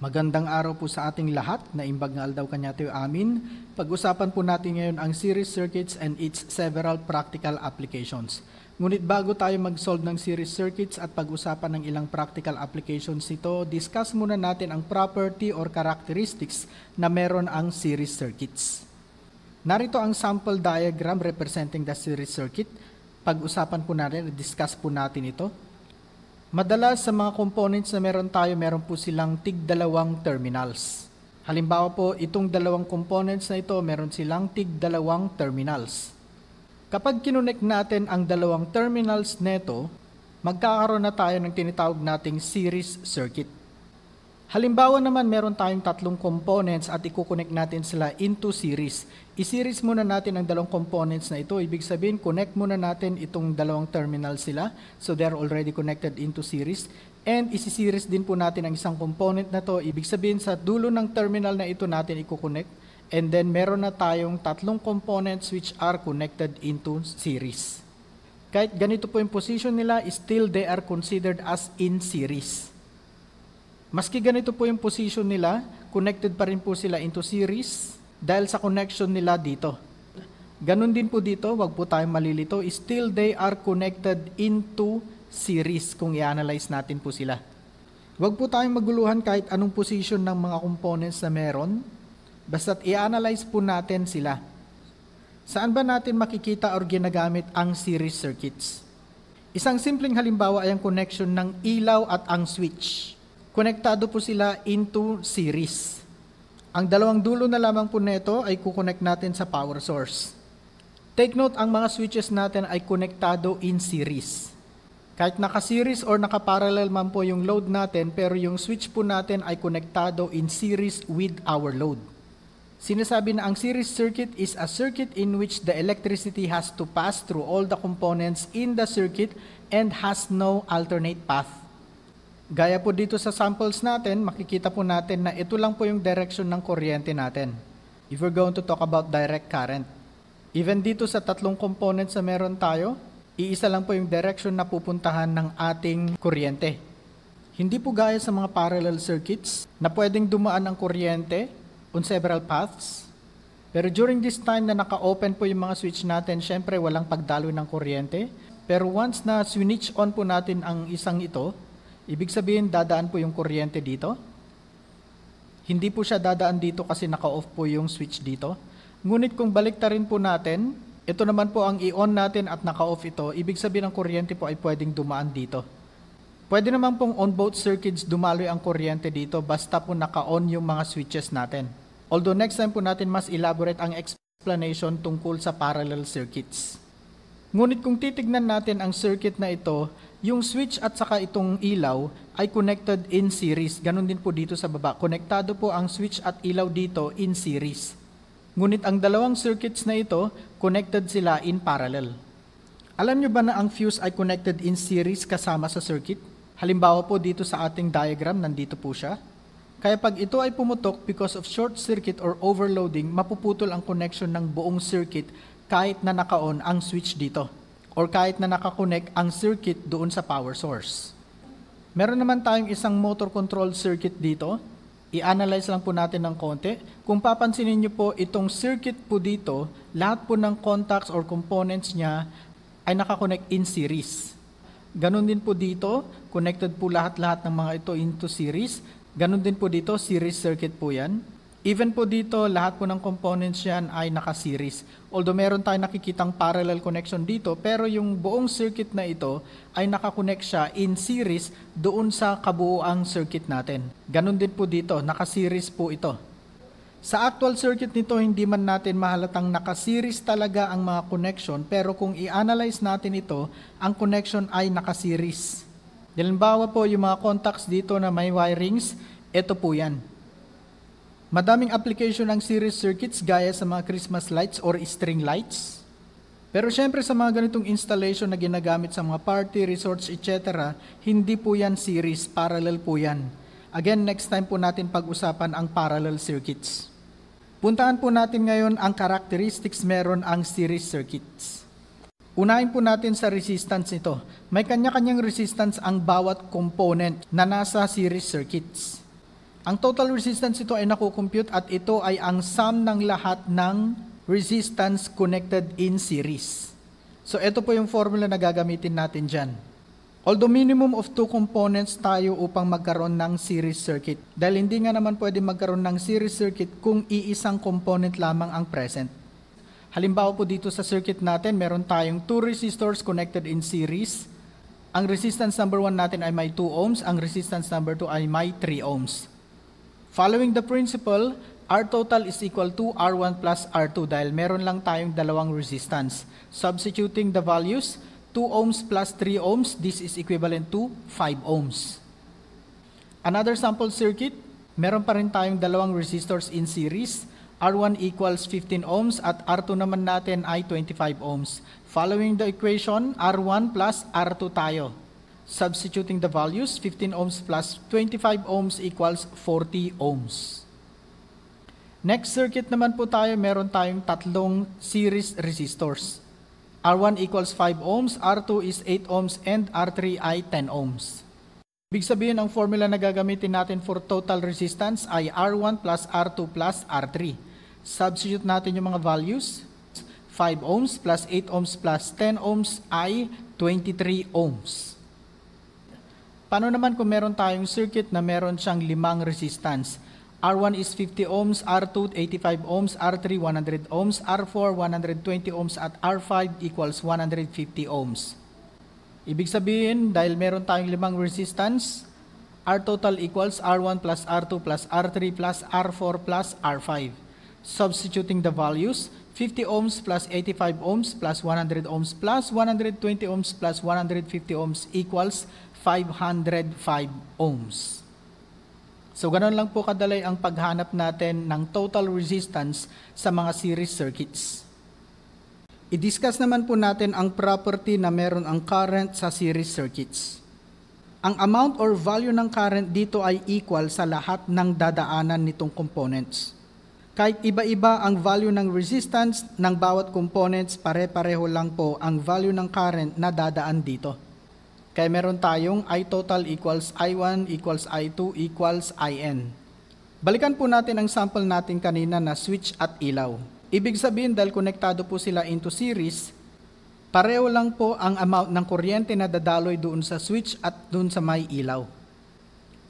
Magandang araw po sa ating lahat. Naimbag nga aldaw kanyate amin. Pag-usapan po natin ngayon ang series circuits and its several practical applications. Ngunit bago tayo mag-solve ng series circuits at pag-usapan ng ilang practical applications nito, discuss muna natin ang property or characteristics na meron ang series circuits. Narito ang sample diagram representing the series circuit. Pag-usapan po natin, discuss po natin ito. Madalas sa mga components na meron tayo, meron po silang tig dalawang terminals. Halimbawa po, itong dalawang components na ito, meron silang tig dalawang terminals. Kapag kinunek natin ang dalawang terminals neto, magkakaroon na tayo ng tinatawag nating series circuit. Halimbawa naman, meron tayong tatlong components at i-connect natin sila into series. I-series muna natin ang dalawang components na ito. Ibig sabihin, connect muna natin itong dalawang terminal sila. So they're already connected into series. And isi-series din po natin ang isang component na to. Ibig sabihin, sa dulo ng terminal na ito natin i-connect. And then meron na tayong tatlong components which are connected into series. Kahit ganito po yung position nila, still they are considered as in series. Maski ganito po yung position nila, connected pa rin po sila into series dahil sa connection nila dito. Ganun din po dito, wag po tayong malilito. Still, they are connected into series kung i-analyze natin po sila. Wag po tayong maguluhan kahit anong position ng mga components na meron. Basta't i-analyze po natin sila. Saan ba natin makikita or ginagamit ang series circuits? Isang simpleng halimbawa ay ang connection ng ilaw at ang switch konektado po sila into series. Ang dalawang dulo na lamang po nito ay kukonect natin sa power source. Take note, ang mga switches natin ay konektado in series. Kahit naka-series or naka-parallel man po yung load natin, pero yung switch po natin ay konektado in series with our load. Sinasabi na ang series circuit is a circuit in which the electricity has to pass through all the components in the circuit and has no alternate path. Gaya po dito sa samples natin, makikita po natin na ito lang po yung direction ng kuryente natin. If we're going to talk about direct current. Even dito sa tatlong components na meron tayo, iisa lang po yung direction na pupuntahan ng ating kuryente. Hindi po gaya sa mga parallel circuits na pwedeng dumaan ang kuryente on several paths. Pero during this time na naka-open po yung mga switch natin, syempre walang pagdalo ng kuryente. Pero once na switch on po natin ang isang ito, Ibig sabihin, dadaan po yung kuryente dito. Hindi po siya dadaan dito kasi naka-off po yung switch dito. Ngunit kung baliktarin po natin, ito naman po ang i-on natin at naka-off ito, ibig sabihin ang kuryente po ay pwedeng dumaan dito. Pwede naman pong on both circuits dumaloy ang kuryente dito basta po naka-on yung mga switches natin. Although next time po natin mas elaborate ang explanation tungkol sa parallel circuits. Ngunit kung titignan natin ang circuit na ito, yung switch at saka itong ilaw ay connected in series. Ganon din po dito sa baba. Konektado po ang switch at ilaw dito in series. Ngunit ang dalawang circuits na ito, connected sila in parallel. Alam nyo ba na ang fuse ay connected in series kasama sa circuit? Halimbawa po dito sa ating diagram, nandito po siya. Kaya pag ito ay pumutok because of short circuit or overloading, mapuputol ang connection ng buong circuit kahit na naka-on ang switch dito or kahit na nakakonek ang circuit doon sa power source. Meron naman tayong isang motor control circuit dito. I-analyze lang po natin ng konti. Kung papansinin niyo po, itong circuit po dito, lahat po ng contacts or components niya ay nakakonek in series. Ganon din po dito, connected po lahat-lahat ng mga ito into series. Ganon din po dito, series circuit po yan. Even po dito, lahat po ng components yan ay naka-series. Although meron tayong nakikitang parallel connection dito, pero yung buong circuit na ito ay nakakonect siya in series doon sa kabuuang circuit natin. Ganon din po dito, naka-series po ito. Sa actual circuit nito, hindi man natin mahalatang naka-series talaga ang mga connection, pero kung i-analyze natin ito, ang connection ay naka-series. Halimbawa po, yung mga contacts dito na may wirings, ito po yan Madaming application ng series circuits gaya sa mga Christmas lights or string lights. Pero syempre sa mga ganitong installation na ginagamit sa mga party, resorts, etc., hindi po yan series, parallel po yan. Again, next time po natin pag-usapan ang parallel circuits. Puntaan po natin ngayon ang characteristics meron ang series circuits. Unahin po natin sa resistance ito. May kanya-kanyang resistance ang bawat component na nasa series circuits. Ang total resistance ito ay nakukompute at ito ay ang sum ng lahat ng resistance connected in series. So ito po yung formula na gagamitin natin dyan. Although minimum of two components tayo upang magkaroon ng series circuit. Dahil hindi nga naman pwede magkaroon ng series circuit kung iisang component lamang ang present. Halimbawa po dito sa circuit natin, meron tayong two resistors connected in series. Ang resistance number 1 natin ay may 2 ohms, ang resistance number 2 ay may 3 ohms. Following the principle, R total is equal to R1 plus R2 dahil meron lang tayong dalawang resistance. Substituting the values, 2 ohms plus 3 ohms, this is equivalent to 5 ohms. Another sample circuit, meron pa rin tayong dalawang resistors in series. R1 equals 15 ohms at R2 naman natin ay 25 ohms. Following the equation, R1 plus R2 tayo. Substituting the values, 15 ohms plus 25 ohms equals 40 ohms. Next circuit naman po tayo, meron tayong tatlong series resistors. R1 equals 5 ohms, R2 is 8 ohms, and R3 ay 10 ohms. Ibig sabihin, ang formula na gagamitin natin for total resistance ay R1 plus R2 plus R3. Substitute natin yung mga values. 5 ohms plus 8 ohms plus 10 ohms ay 23 ohms. Paano naman kung meron tayong circuit na meron siyang limang resistance? R1 is 50 ohms, R2 85 ohms, R3 100 ohms, R4 120 ohms at R5 equals 150 ohms. Ibig sabihin, dahil meron tayong limang resistance, R total equals R1 plus R2 plus R3 plus R4 plus R5. Substituting the values, 50 ohms plus 85 ohms plus 100 ohms plus 120 ohms plus 150 ohms equals 505 ohms. So ganoon lang po kadalay ang paghanap natin ng total resistance sa mga series circuits. I-discuss naman po natin ang property na meron ang current sa series circuits. Ang amount or value ng current dito ay equal sa lahat ng dadaanan nitong components. Kahit iba-iba ang value ng resistance ng bawat components, pare-pareho lang po ang value ng current na dadaan dito. Kaya meron tayong I total equals I1 equals I2 equals IN. Balikan po natin ang sample natin kanina na switch at ilaw. Ibig sabihin dahil konektado po sila into series, pareho lang po ang amount ng kuryente na dadaloy doon sa switch at doon sa may ilaw.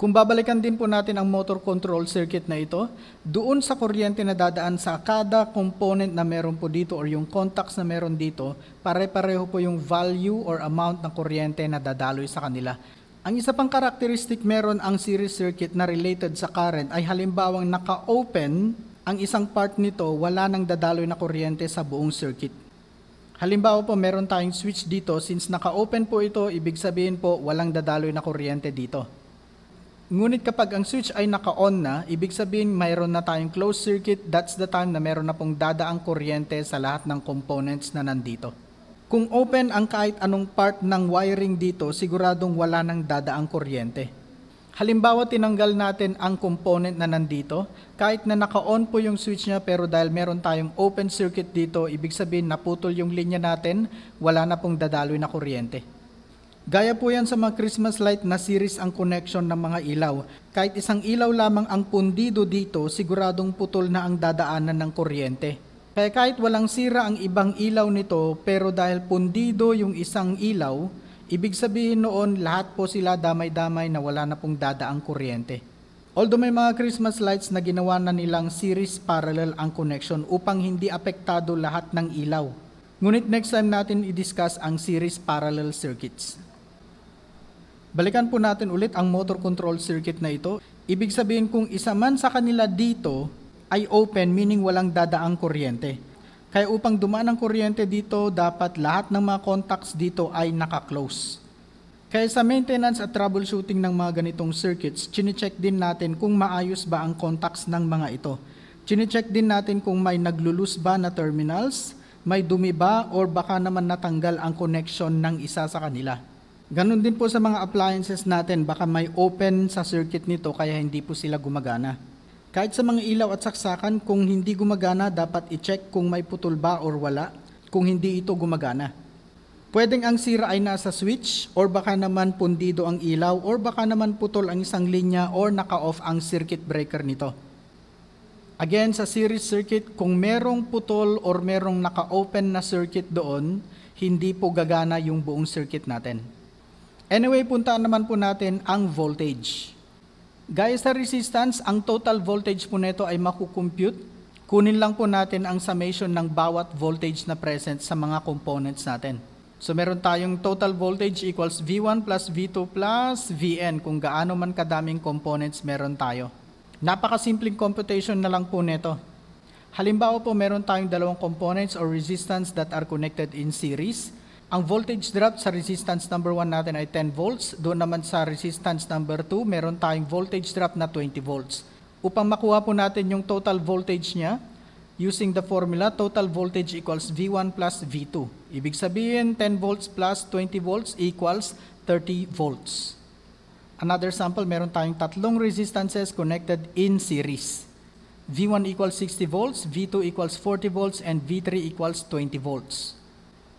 Kung babalikan din po natin ang motor control circuit na ito, doon sa kuryente na dadaan sa kada component na meron po dito or yung contacts na meron dito, pare-pareho po yung value or amount ng kuryente na dadaloy sa kanila. Ang isa pang karakteristik meron ang series circuit na related sa current ay halimbawang naka-open ang isang part nito wala nang dadaloy na kuryente sa buong circuit. Halimbawa po meron tayong switch dito since naka-open po ito ibig sabihin po walang dadaloy na kuryente dito. Ngunit kapag ang switch ay naka-on na, ibig sabihin mayroon na tayong closed circuit, that's the time na mayroon na pong dadaang kuryente sa lahat ng components na nandito. Kung open ang kahit anong part ng wiring dito, siguradong wala nang dadaang kuryente. Halimbawa tinanggal natin ang component na nandito, kahit na naka-on po yung switch niya pero dahil meron tayong open circuit dito, ibig sabihin naputol yung linya natin, wala na pong dadaloy na kuryente. Gaya po yan sa mga Christmas light na series ang connection ng mga ilaw. Kahit isang ilaw lamang ang pundido dito, siguradong putol na ang dadaanan ng kuryente. Kaya kahit walang sira ang ibang ilaw nito, pero dahil pundido yung isang ilaw, ibig sabihin noon lahat po sila damay-damay na wala na pong dadaang kuryente. Although may mga Christmas lights na ginawa na nilang series parallel ang connection upang hindi apektado lahat ng ilaw. Ngunit next time natin i-discuss ang series parallel circuits. Balikan po natin ulit ang motor control circuit na ito. Ibig sabihin kung isa man sa kanila dito ay open meaning walang dadaang kuryente. Kaya upang dumaan ang kuryente dito, dapat lahat ng mga contacts dito ay naka-close. Kaya sa maintenance at troubleshooting ng mga ganitong circuits, chinecheck din natin kung maayos ba ang contacts ng mga ito. Chinecheck din natin kung may naglulus ba na terminals, may dumi ba, or baka naman natanggal ang connection ng isa sa kanila. Ganun din po sa mga appliances natin, baka may open sa circuit nito kaya hindi po sila gumagana. Kahit sa mga ilaw at saksakan, kung hindi gumagana, dapat i-check kung may putol ba or wala, kung hindi ito gumagana. Pwedeng ang sira ay nasa switch, or baka naman pundido ang ilaw, or baka naman putol ang isang linya, or naka-off ang circuit breaker nito. Again, sa series circuit, kung merong putol or merong naka-open na circuit doon, hindi po gagana yung buong circuit natin. Anyway, puntaan naman po natin ang voltage. Gaya sa resistance, ang total voltage po nito ay makukompute. Kunin lang po natin ang summation ng bawat voltage na present sa mga components natin. So meron tayong total voltage equals V1 plus V2 plus Vn kung gaano man kadaming components meron tayo. Napakasimpleng computation na lang po nito. Halimbawa po meron tayong dalawang components or resistance that are connected in series. Ang voltage drop sa resistance number 1 natin ay 10 volts. Doon naman sa resistance number 2, meron tayong voltage drop na 20 volts. Upang makuha po natin yung total voltage niya, using the formula, total voltage equals V1 plus V2. Ibig sabihin, 10 volts plus 20 volts equals 30 volts. Another sample, meron tayong tatlong resistances connected in series. V1 equals 60 volts, V2 equals 40 volts, and V3 equals 20 volts.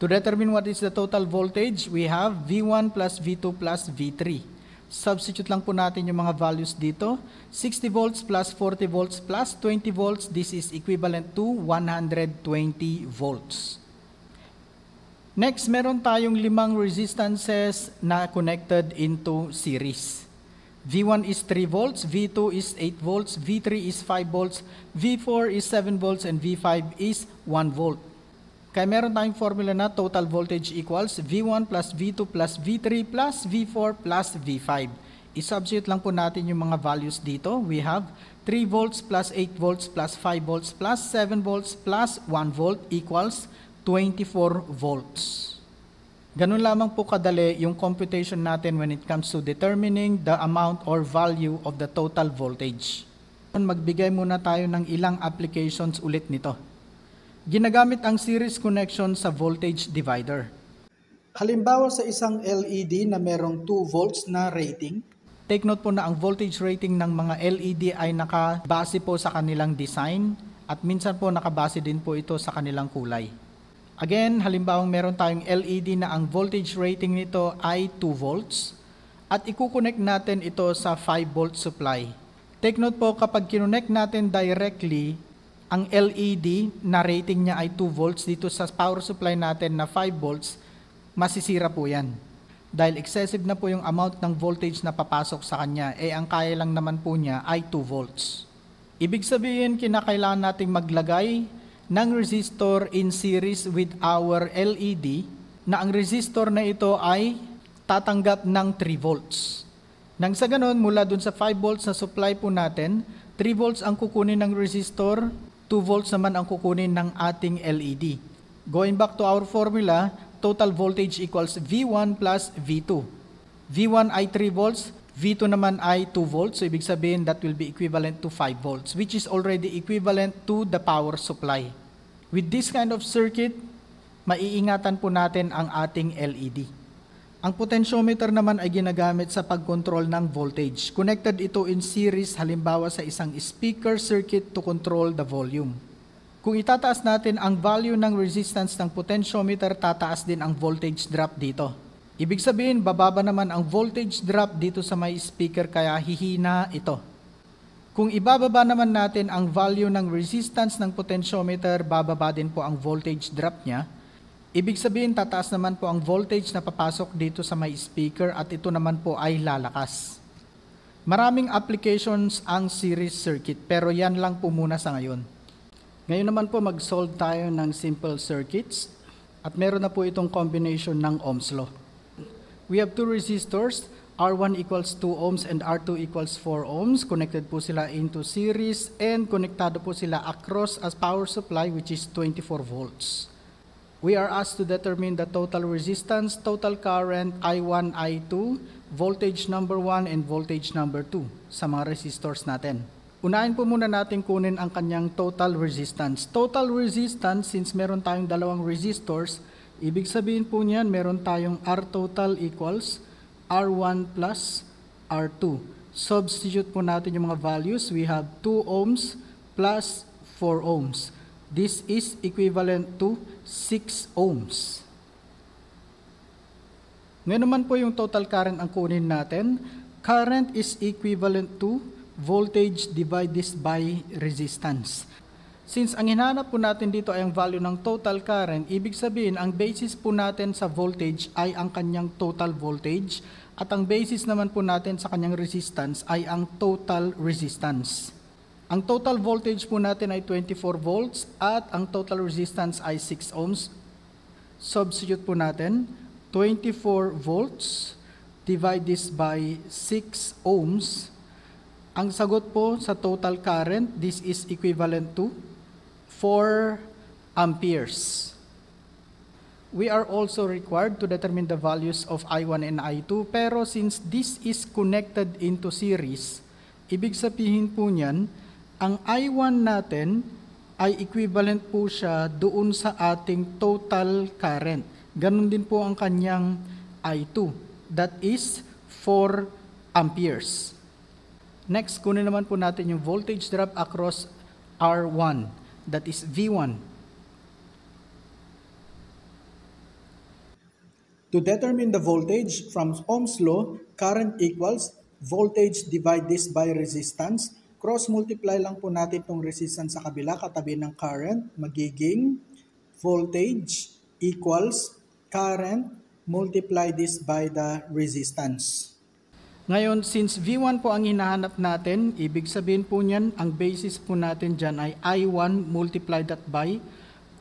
To determine what is the total voltage, we have V1 plus V2 plus V3. Substitute lang po natin yung mga values dito. 60 volts plus 40 volts plus 20 volts, this is equivalent to 120 volts. Next, meron tayong limang resistances na connected into series. V1 is 3 volts, V2 is 8 volts, V3 is 5 volts, V4 is 7 volts, and V5 is 1 volt. Kaya meron tayong formula na total voltage equals V1 plus V2 plus V3 plus V4 plus V5. I-substitute lang po natin yung mga values dito. We have 3 volts plus 8 volts plus 5 volts plus 7 volts plus 1 volt equals 24 volts. Ganun lamang po kadali yung computation natin when it comes to determining the amount or value of the total voltage. Magbigay muna tayo ng ilang applications ulit nito. Ginagamit ang series connection sa voltage divider. Halimbawa sa isang LED na merong 2 volts na rating, Take note po na ang voltage rating ng mga LED ay nakabase po sa kanilang design at minsan po nakabase din po ito sa kanilang kulay. Again, halimbawa meron tayong LED na ang voltage rating nito ay 2 volts at ikukonek natin ito sa 5 volt supply. Take note po kapag kinonect natin directly ang LED na rating niya ay 2 volts. Dito sa power supply natin na 5 volts, masisira po yan. Dahil excessive na po yung amount ng voltage na papasok sa kanya, eh ang kaya lang naman po niya ay 2 volts. Ibig sabihin, kinakailangan nating maglagay ng resistor in series with our LED na ang resistor na ito ay tatanggap ng 3 volts. Nang sa ganun, mula dun sa 5 volts na supply po natin, 3 volts ang kukunin ng resistor 2 volts naman ang kukunin ng ating LED. Going back to our formula, total voltage equals V1 plus V2. V1 ay 3 volts, V2 naman ay 2 volts. So, ibig sabihin that will be equivalent to 5 volts, which is already equivalent to the power supply. With this kind of circuit, maiingatan po natin ang ating LED. Ang potentiometer naman ay ginagamit sa pagkontrol ng voltage. Connected ito in series halimbawa sa isang speaker circuit to control the volume. Kung itataas natin ang value ng resistance ng potentiometer, tataas din ang voltage drop dito. Ibig sabihin, bababa naman ang voltage drop dito sa may speaker kaya hihina ito. Kung ibababa naman natin ang value ng resistance ng potentiometer, bababa din po ang voltage drop niya Ibig sabihin, tataas naman po ang voltage na papasok dito sa may speaker at ito naman po ay lalakas. Maraming applications ang series circuit pero yan lang po muna sa ngayon. Ngayon naman po mag-solve tayo ng simple circuits at meron na po itong combination ng Ohm's law. We have two resistors, R1 equals 2 ohms and R2 equals 4 ohms. Connected po sila into series and konektado po sila across as power supply which is 24 volts we are asked to determine the total resistance, total current, I1, I2, voltage number 1, and voltage number 2 sa mga resistors natin. Unahin po muna natin kunin ang kanyang total resistance. Total resistance, since meron tayong dalawang resistors, ibig sabihin po niyan meron tayong R total equals R1 plus R2. Substitute po natin yung mga values. We have 2 ohms plus 4 ohms. This is equivalent to 6 ohms. Ngayon naman po yung total current ang kunin natin. Current is equivalent to voltage divided by resistance. Since ang hinahanap po natin dito ay ang value ng total current, ibig sabihin ang basis po natin sa voltage ay ang kanyang total voltage at ang basis naman po natin sa kanyang resistance ay ang total resistance. Ang total voltage po natin ay 24 volts at ang total resistance ay 6 ohms. Substitute po natin 24 volts divide this by 6 ohms. Ang sagot po sa total current, this is equivalent to 4 amperes. We are also required to determine the values of I1 and I2 pero since this is connected into series, ibig sabihin po niyan, ang I1 natin ay equivalent po siya doon sa ating total current. Ganon din po ang kanyang I2. That is 4 amperes. Next, kunin naman po natin yung voltage drop across R1. That is V1. To determine the voltage from Ohm's law, current equals voltage divided by resistance Cross-multiply lang po natin itong resistance sa kabila katabi ng current, magiging voltage equals current multiply this by the resistance. Ngayon, since V1 po ang hinahanap natin, ibig sabihin po niyan, ang basis po natin dyan ay I1 multiplied that by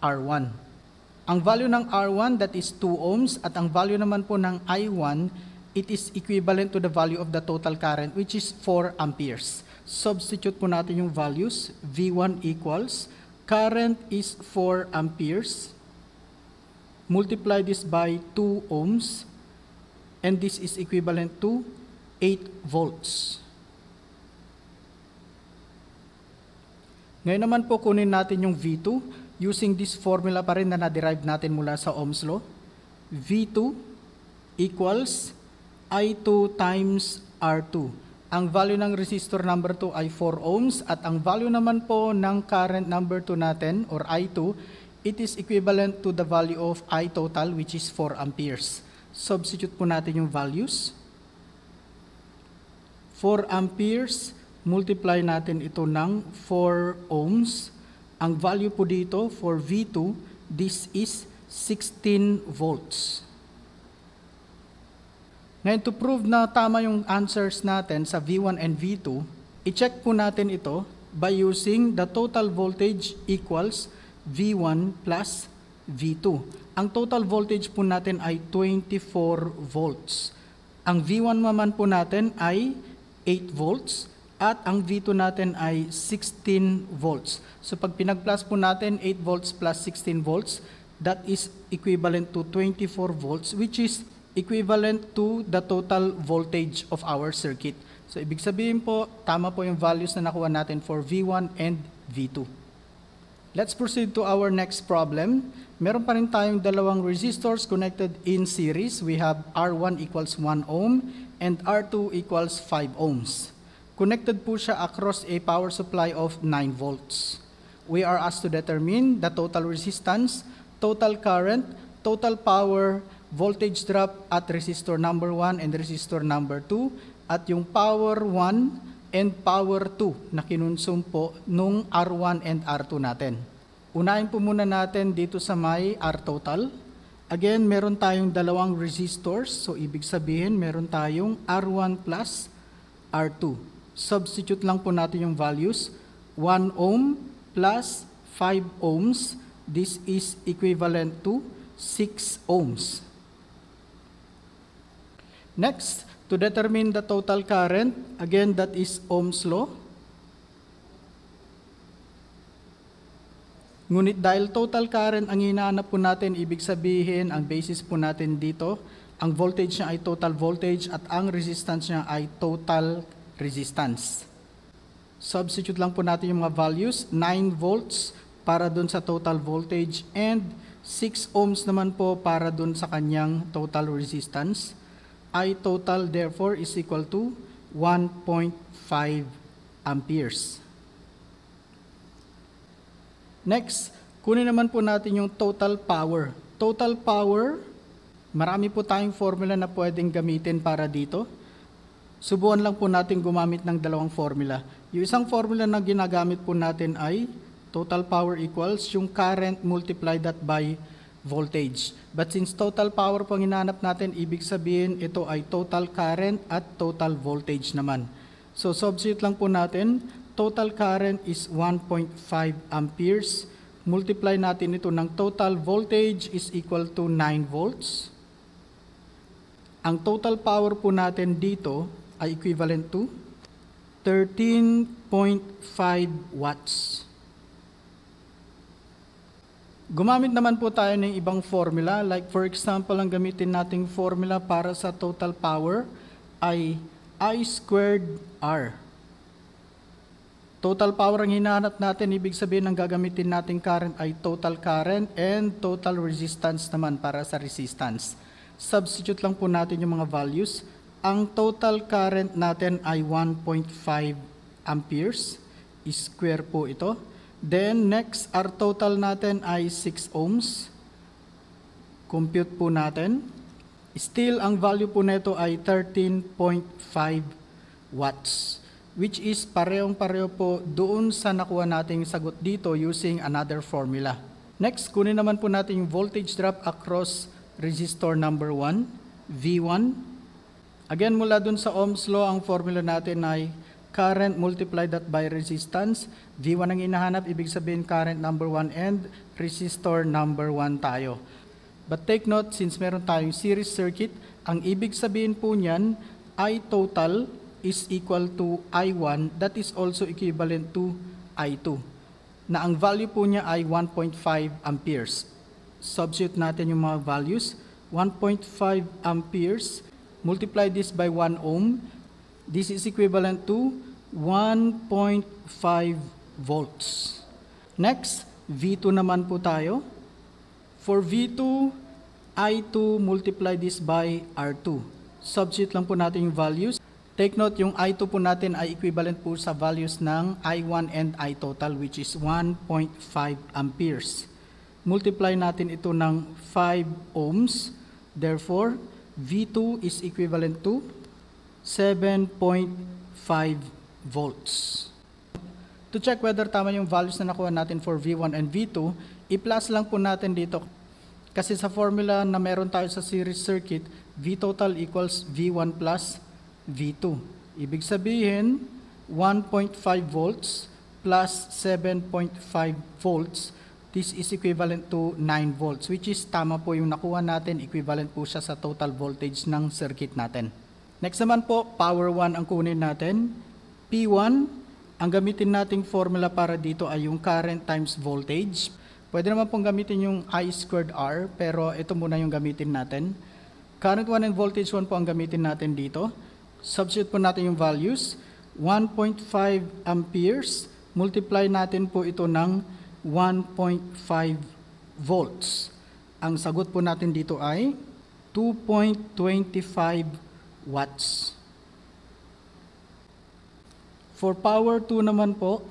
R1. Ang value ng R1, that is 2 ohms, at ang value naman po ng I1, it is equivalent to the value of the total current, which is 4 amperes substitute po natin yung values. V1 equals, current is 4 amperes. Multiply this by 2 ohms. And this is equivalent to 8 volts. Ngayon naman po kunin natin yung V2 using this formula pa rin na na-derive natin mula sa Ohm's Law. V2 equals I2 times R2. Ang value ng resistor number 2 ay 4 ohms at ang value naman po ng current number 2 natin or I2, it is equivalent to the value of I total which is 4 amperes. Substitute po natin yung values. 4 amperes, multiply natin ito ng 4 ohms. Ang value po dito for V2, this is 16 volts. Ngayon, to prove na tama yung answers natin sa V1 and V2, i-check po natin ito by using the total voltage equals V1 plus V2. Ang total voltage po natin ay 24 volts. Ang V1 naman po natin ay 8 volts at ang V2 natin ay 16 volts. So pag pinag-plus po natin 8 volts plus 16 volts, that is equivalent to 24 volts which is equivalent to the total voltage of our circuit. So ibig sabihin po, tama po yung values na nakuha natin for V1 and V2. Let's proceed to our next problem. Meron pa rin tayong dalawang resistors connected in series. We have R1 equals 1 ohm and R2 equals 5 ohms. Connected po siya across a power supply of 9 volts. We are asked to determine the total resistance, total current, total power, voltage drop at resistor number 1 and resistor number 2 at yung power 1 and power 2 na kinonsum po nung R1 and R2 natin. Unahin po muna natin dito sa may R total. Again, meron tayong dalawang resistors. So, ibig sabihin, meron tayong R1 plus R2. Substitute lang po natin yung values. 1 ohm plus 5 ohms. This is equivalent to 6 ohms. Next, to determine the total current, again, that is Ohm's law. Ngunit dahil total current ang hinahanap po natin, ibig sabihin ang basis po natin dito, ang voltage niya ay total voltage at ang resistance niya ay total resistance. Substitute lang po natin yung mga values, 9 volts para dun sa total voltage and 6 ohms naman po para dun sa kanyang total resistance. I total therefore is equal to 1.5 amperes. Next, kunin naman po natin yung total power. Total power, marami po tayong formula na pwedeng gamitin para dito. Subuan lang po natin gumamit ng dalawang formula. Yung isang formula na ginagamit po natin ay total power equals yung current multiplied that by voltage. But since total power po ang hinahanap natin, ibig sabihin ito ay total current at total voltage naman. So substitute lang po natin, total current is 1.5 amperes. Multiply natin ito ng total voltage is equal to 9 volts. Ang total power po natin dito ay equivalent to 13.5 watts. Gumamit naman po tayo ng ibang formula. Like for example, ang gamitin nating formula para sa total power ay I squared R. Total power ang hinahanap natin, ibig sabihin ang gagamitin nating current ay total current and total resistance naman para sa resistance. Substitute lang po natin yung mga values. Ang total current natin ay 1.5 amperes. I Square po ito. Then next, our total natin ay 6 ohms. Compute po natin. Still, ang value po nito ay 13.5 watts which is parehong-pareho po doon sa nakuha nating sagot dito using another formula. Next, kunin naman po natin yung voltage drop across resistor number 1, V1. Again, mula dun sa Ohm's law, ang formula natin ay current multiply that by resistance. v 1 ang inahanap, ibig sabihin current number 1 and resistor number 1 tayo. But take note, since meron tayong series circuit, ang ibig sabihin po niyan, I total is equal to I1, that is also equivalent to I2, na ang value po niya ay 1.5 amperes. Substitute natin yung mga values. 1.5 amperes, multiply this by 1 ohm, This is equivalent to 1.5 volts. Next, V2 naman po tayo. For V2, I2 multiply this by R2. Substitute lang po natin yung values. Take note, yung I2 po natin ay equivalent po sa values ng I1 and I total which is 1.5 amperes. Multiply natin ito ng 5 ohms. Therefore, V2 is equivalent to 7.5 volts. To check whether tama yung values na nakuha natin for V1 and V2, i-plus lang po natin dito. Kasi sa formula na meron tayo sa series circuit, V total equals V1 plus V2. Ibig sabihin, 1.5 volts plus 7.5 volts, this is equivalent to 9 volts, which is tama po yung nakuha natin, equivalent po siya sa total voltage ng circuit natin. Next naman po, power 1 ang kunin natin. P1, ang gamitin nating formula para dito ay yung current times voltage. Pwede naman pong gamitin yung I squared R, pero ito muna yung gamitin natin. Current 1 and voltage 1 po ang gamitin natin dito. Substitute po natin yung values. 1.5 amperes, multiply natin po ito ng 1.5 volts. Ang sagot po natin dito ay 2.25 watts. For power 2 naman po,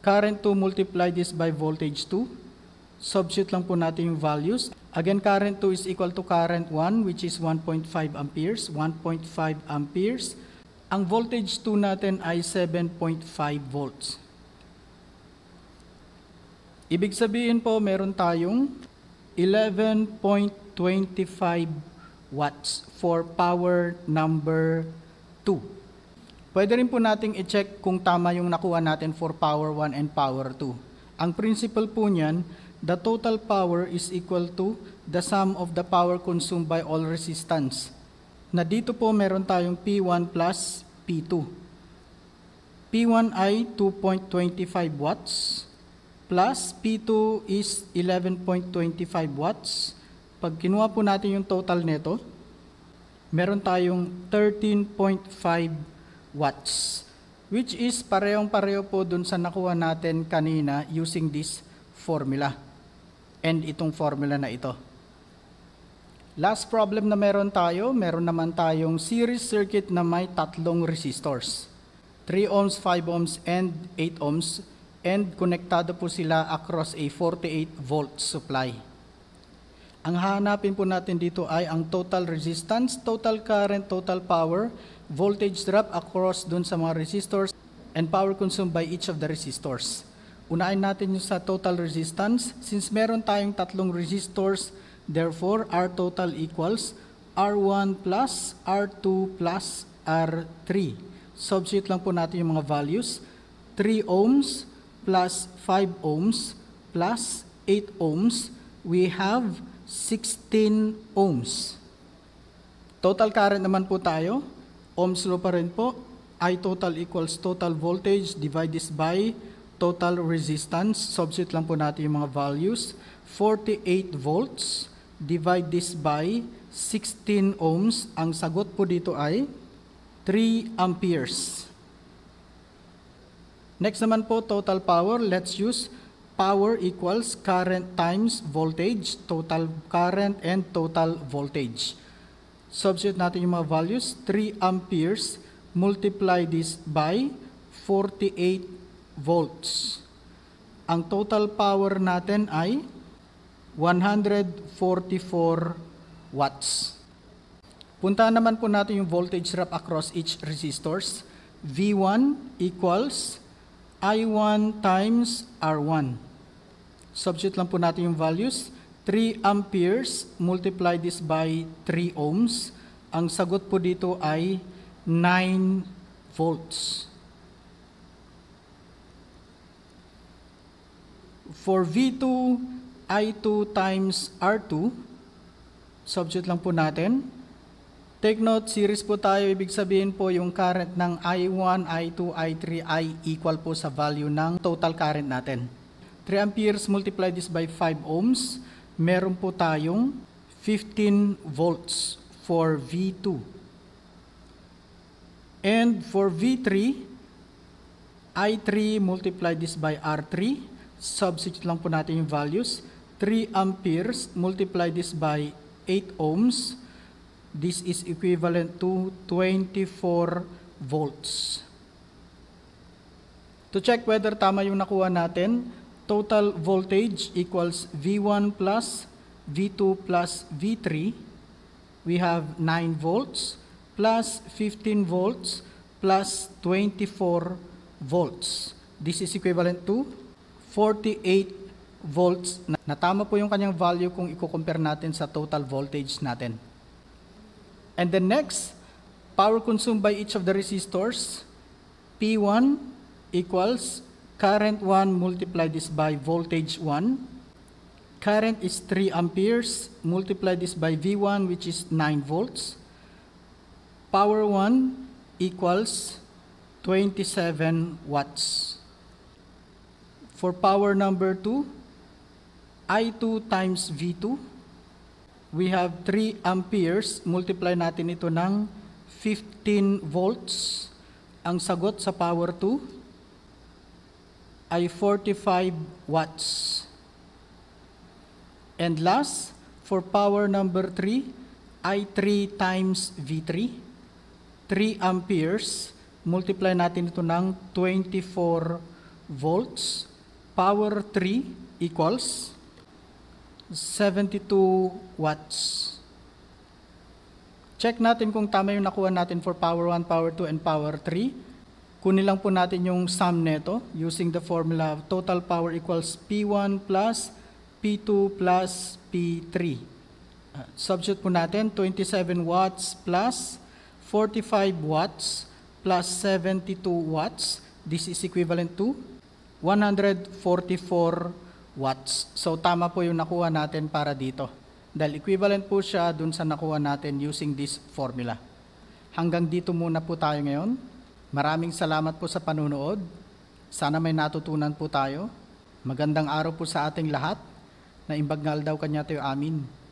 current 2 multiply this by voltage 2. Substitute lang po natin yung values. Again, current 2 is equal to current 1 which is 1.5 amperes. 1.5 amperes. Ang voltage 2 natin ay 7.5 volts. Ibig sabihin po, meron tayong 11.25 watts for power number 2. Pwede rin po nating i-check kung tama yung nakuha natin for power 1 and power 2. Ang principle po niyan, the total power is equal to the sum of the power consumed by all resistance. Na dito po meron tayong P1 plus P2. P1 ay 2.25 watts plus P2 is 11.25 watts pag kinuha po natin yung total nito, meron tayong 13.5 watts which is parehong-pareho po dun sa nakuha natin kanina using this formula and itong formula na ito. Last problem na meron tayo, meron naman tayong series circuit na may tatlong resistors. 3 ohms, 5 ohms, and 8 ohms. And konektado po sila across a 48 volt supply. Ang hanapin po natin dito ay ang total resistance, total current, total power, voltage drop across dun sa mga resistors, and power consumed by each of the resistors. Unahin natin yung sa total resistance. Since meron tayong tatlong resistors, therefore R total equals R1 plus R2 plus R3. Substitute lang po natin yung mga values. 3 ohms plus 5 ohms plus 8 ohms. We have 16 ohms. Total current naman po tayo, ohms law pa rin po, I total equals total voltage divided by total resistance. Substitute lang po natin yung mga values. 48 volts divide this by 16 ohms. Ang sagot po dito ay 3 amperes. Next naman po, total power. Let's use power equals current times voltage, total current, and total voltage. Substitute natin yung mga values. 3 amperes, multiply this by 48 volts. Ang total power natin ay 144 watts. Punta naman po natin yung voltage drop across each resistors. V1 equals I1 times R1. Substitute lang po natin yung values. 3 amperes, multiply this by 3 ohms. Ang sagot po dito ay 9 volts. For V2, I2 times R2, substitute lang po natin. Take note, series po tayo, ibig sabihin po yung current ng I1, I2, I3, I equal po sa value ng total current natin. 3 amperes multiply this by 5 ohms, meron po tayong 15 volts for V2. And for V3, I3 multiply this by R3, substitute lang po natin yung values, 3 amperes multiply this by 8 ohms, This is equivalent to 24 volts. To check whether tama yung nakuha natin, total voltage equals V1 plus V2 plus V3. We have 9 volts plus 15 volts plus 24 volts. This is equivalent to 48 volts. Natama po yung kanyang value kung i-compare natin sa total voltage natin. And then next, power consumed by each of the resistors, P1 equals current 1 multiplied this by voltage 1. Current is 3 amperes, multiply this by V1 which is 9 volts. Power 1 equals 27 watts. For power number 2, I2 times V2 we have 3 amperes. Multiply natin ito ng 15 volts. Ang sagot sa power 2 ay 45 watts. And last, for power number 3 i 3 times V3. 3 amperes. Multiply natin ito ng 24 volts. Power 3 equals 72 watts. Check natin kung tama yung nakuha natin for power 1, power 2, and power 3. Kunin lang po natin yung sum neto using the formula total power equals P1 plus P2 plus P3. Uh, substitute po natin 27 watts plus 45 watts plus 72 watts. This is equivalent to 144 watts. So tama po yung nakuha natin para dito. Dahil equivalent po siya dun sa nakuha natin using this formula. Hanggang dito muna po tayo ngayon. Maraming salamat po sa panunood. Sana may natutunan po tayo. Magandang araw po sa ating lahat. Naimbagngal daw kanya tayo amin.